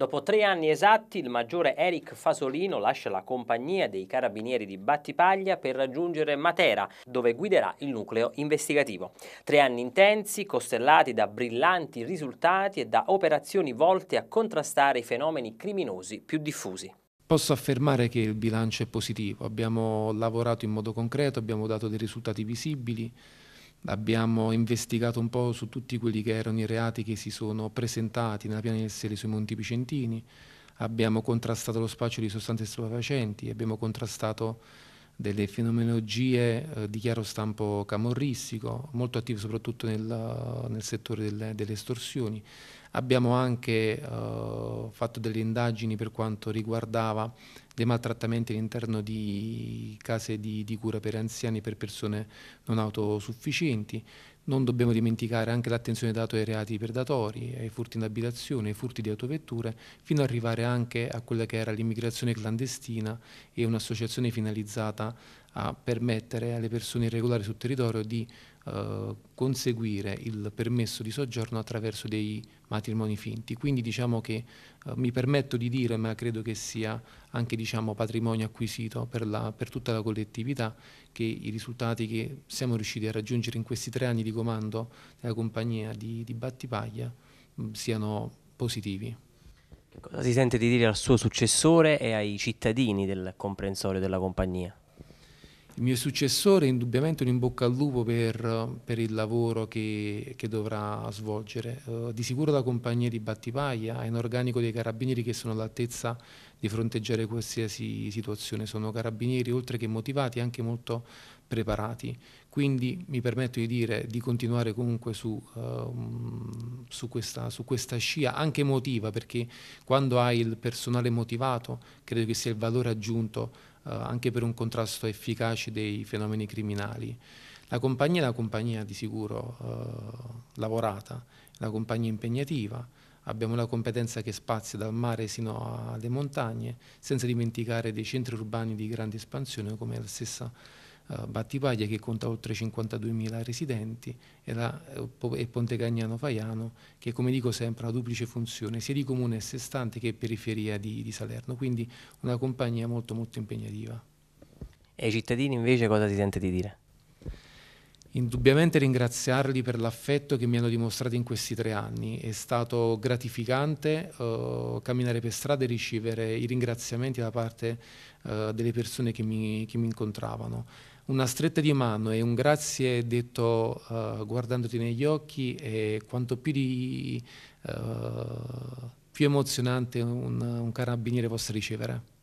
Dopo tre anni esatti, il maggiore Eric Fasolino lascia la compagnia dei carabinieri di Battipaglia per raggiungere Matera, dove guiderà il nucleo investigativo. Tre anni intensi, costellati da brillanti risultati e da operazioni volte a contrastare i fenomeni criminosi più diffusi. Posso affermare che il bilancio è positivo, abbiamo lavorato in modo concreto, abbiamo dato dei risultati visibili, abbiamo investigato un po' su tutti quelli che erano i reati che si sono presentati nella Piana del Sele sui Monti Picentini, abbiamo contrastato lo spaccio di sostanze stupefacenti, abbiamo contrastato delle fenomenologie eh, di chiaro stampo camorristico, molto attivo soprattutto nel, nel settore delle, delle, estorsioni. Abbiamo anche eh, fatto delle indagini per quanto riguardava dei maltrattamenti all'interno di case di, di cura per anziani per persone non autosufficienti. Non dobbiamo dimenticare anche l'attenzione data ai reati predatori, ai furti in abitazione, ai furti di autovetture, fino ad arrivare anche a quella che era l'immigrazione clandestina e un'associazione finalizzata a permettere alle persone irregolari sul territorio di eh, conseguire il permesso di soggiorno attraverso dei matrimoni finti. Quindi diciamo che eh, mi permetto di dire, ma credo che sia anche diciamo, patrimonio acquisito per, la, per, tutta la collettività, che i risultati che siamo riusciti a raggiungere in questi tre anni di comando della compagnia di, di Battipaglia mh, mm, siano positivi. Cosa si sente di dire al suo successore e ai cittadini del comprensorio della compagnia? il mio successore è indubbiamente un in bocca al lupo per, per il lavoro che, che dovrà svolgere. Uh, di sicuro la compagnia di Battipaglia ha in organico dei carabinieri che sono all'altezza di fronteggiare qualsiasi situazione. Sono carabinieri oltre che motivati anche molto preparati. Quindi mi permetto di dire di continuare comunque su, uh, su, questa, su, questa, scia, anche emotiva, perché quando hai il personale motivato credo che sia il valore aggiunto uh, anche per un contrasto efficace dei fenomeni criminali. La compagnia è una compagnia di sicuro uh, lavorata, una compagnia impegnativa, abbiamo una competenza che spazia dal mare sino alle montagne, senza dimenticare dei centri urbani di grande espansione come la stessa eh, Battipaglia che conta oltre 52.000 residenti e, la, eh, e Ponte Cagnano Faiano che come dico sempre ha una duplice funzione sia di comune a sé stante che periferia di, di Salerno, quindi una compagnia molto molto impegnativa. E ai cittadini invece cosa si sente di dire? Indubbiamente ringraziarli per l'affetto che mi hanno dimostrato in questi tre anni. È stato gratificante uh, camminare per strada e ricevere i ringraziamenti da parte uh, delle persone che mi, che mi incontravano una stretta di mano e un grazie detto uh, guardandoti negli occhi è quanto più, di, uh, più emozionante un, un carabiniere possa ricevere.